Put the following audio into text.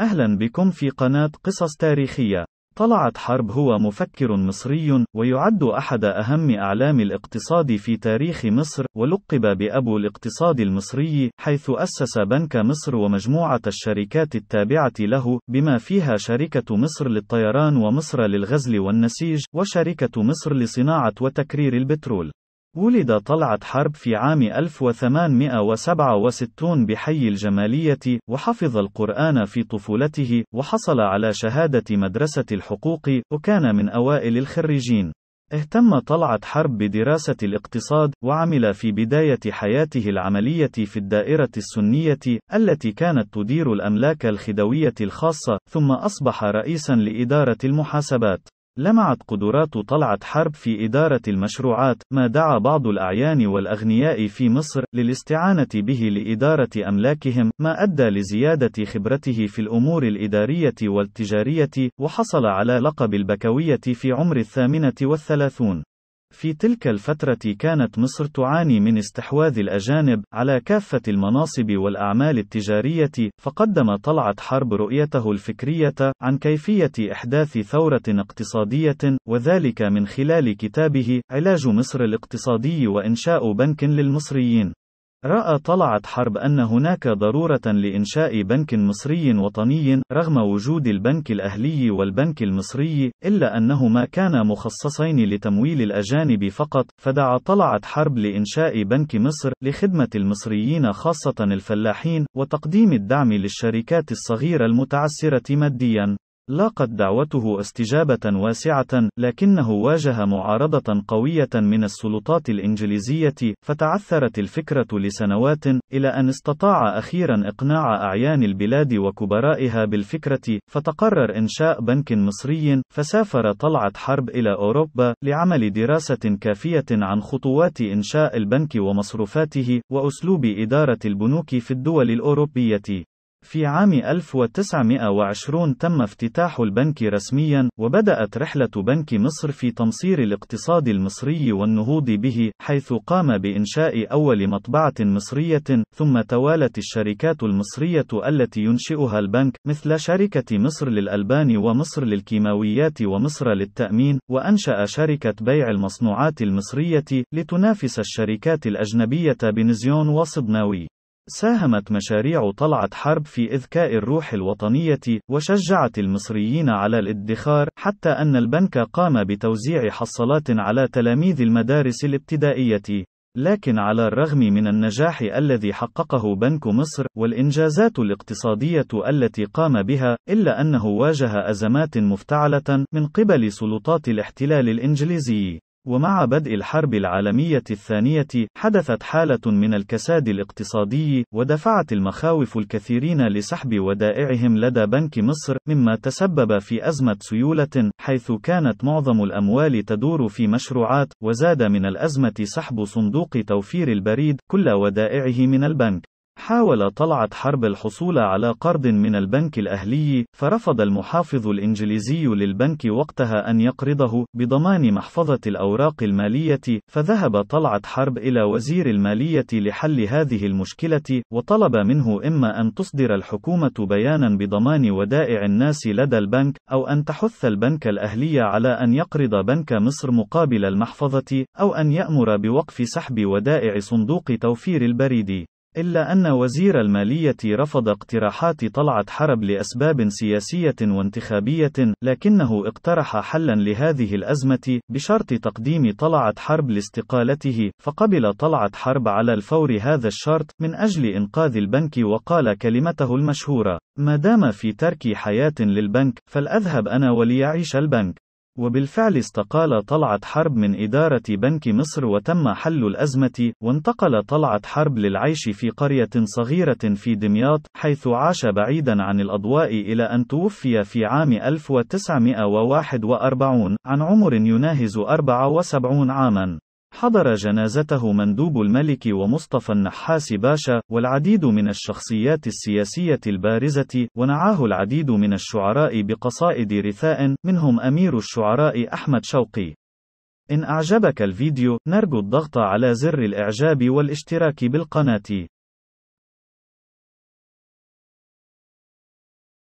أهلا بكم في قناة قصص تاريخية. طلعت حرب هو مفكر مصري ويعد أحد أهم أعلام الاقتصاد في تاريخ مصر ولقب بأبو الاقتصاد المصري حيث أسس بنك مصر ومجموعة الشركات التابعة له بما فيها شركة مصر للطيران ومصر للغزل والنسيج وشركة مصر لصناعة وتكرير البترول ولد طلعت حرب في عام 1867 بحي الجمالية، وحفظ القرآن في طفولته، وحصل على شهادة مدرسة الحقوق، وكان من أوائل الخريجين. اهتم طلعت حرب بدراسة الاقتصاد، وعمل في بداية حياته العملية في الدائرة السنية، التي كانت تدير الأملاك الخدوية الخاصة، ثم أصبح رئيسًا لإدارة المحاسبات. لمعت قدرات طلعت حرب في إدارة المشروعات، ما دعا بعض الأعيان والأغنياء في مصر للاستعانة به لإدارة أملاكهم، ما أدى لزيادة خبرته في الأمور الإدارية والتجارية، وحصل على لقب البكوية في عمر الثامنة والثلاثون. في تلك الفترة كانت مصر تعاني من استحواذ الأجانب على كافة المناصب والأعمال التجارية، فقدم طلعت حرب رؤيته الفكرية عن كيفية إحداث ثورة اقتصادية، وذلك من خلال كتابه علاج مصر الاقتصادي وإنشاء بنك للمصريين. رأى طلعت حرب أن هناك ضرورة لإنشاء بنك مصري وطني، رغم وجود البنك الأهلي والبنك المصري، إلا أنهما كانا مخصصين لتمويل الأجانب فقط، فدعا طلعت حرب لإنشاء بنك مصر، لخدمة المصريين خاصة الفلاحين، وتقديم الدعم للشركات الصغيرة المتعسرة ماديًا. لاقت دعوته استجابة واسعة، لكنه واجه معارضة قوية من السلطات الإنجليزية، فتعثرت الفكرة لسنوات، إلى أن استطاع أخيرا إقناع أعيان البلاد وكبرائها بالفكرة، فتقرر إنشاء بنك مصري، فسافر طلعت حرب إلى أوروبا، لعمل دراسة كافية عن خطوات إنشاء البنك ومصروفاته، وأسلوب إدارة البنوك في الدول الأوروبية. في عام 1920 تم افتتاح البنك رسميا، وبدأت رحلة بنك مصر في تمصير الاقتصاد المصري والنهوض به، حيث قام بإنشاء أول مطبعة مصرية، ثم توالت الشركات المصرية التي ينشئها البنك، مثل شركة مصر للألبان ومصر للكيماويات ومصر للتأمين، وأنشأ شركة بيع المصنوعات المصرية، لتنافس الشركات الأجنبية بنزيون وصدناوي. ساهمت مشاريع طلعت حرب في إذكاء الروح الوطنية، وشجعت المصريين على الادخار، حتى أن البنك قام بتوزيع حصلات على تلاميذ المدارس الابتدائية. لكن على الرغم من النجاح الذي حققه بنك مصر، والإنجازات الاقتصادية التي قام بها، إلا أنه واجه أزمات مفتعلة من قبل سلطات الاحتلال الإنجليزي. ومع بدء الحرب العالمية الثانية، حدثت حالة من الكساد الاقتصادي، ودفعت المخاوف الكثيرين لسحب ودائعهم لدى بنك مصر، مما تسبب في أزمة سيولة، حيث كانت معظم الأموال تدور في مشروعات، وزاد من الأزمة سحب صندوق توفير البريد كل ودائعه من البنك. حاول طلعت حرب الحصول على قرض من البنك الأهلي، فرفض المحافظ الإنجليزي للبنك وقتها أن يقرضه، بضمان محفظة الأوراق المالية، فذهب طلعت حرب إلى وزير المالية لحل هذه المشكلة، وطلب منه إما أن تصدر الحكومة بيانا بضمان ودائع الناس لدى البنك، أو أن تحث البنك الأهلي على أن يقرض بنك مصر مقابل المحفظة، أو أن يأمر بوقف سحب ودائع صندوق توفير البريد. إلا أن وزير المالية رفض اقتراحات طلعت حرب لأسباب سياسية وانتخابية، لكنه اقترح حلا لهذه الأزمة بشرط تقديم طلعت حرب لاستقالته، فقبل طلعت حرب على الفور هذا الشرط من أجل إنقاذ البنك وقال كلمته المشهورة: ما دام في ترك حياة للبنك، فلأذهب أنا وليعيش البنك. وبالفعل استقال طلعت حرب من إدارة بنك مصر وتم حل الأزمة، وانتقل طلعت حرب للعيش في قرية صغيرة في دمياط، حيث عاش بعيدًا عن الأضواء إلى أن توفي في عام 1941 عن عمر يناهز 74 عامًا. حضر جنازته مندوب الملك ومصطفى النحاس باشا، والعديد من الشخصيات السياسية البارزة، ونعاه العديد من الشعراء بقصائد رثاء، منهم أمير الشعراء أحمد شوقي. إن أعجبك الفيديو، نرجو الضغط على زر الإعجاب والاشتراك بالقناة.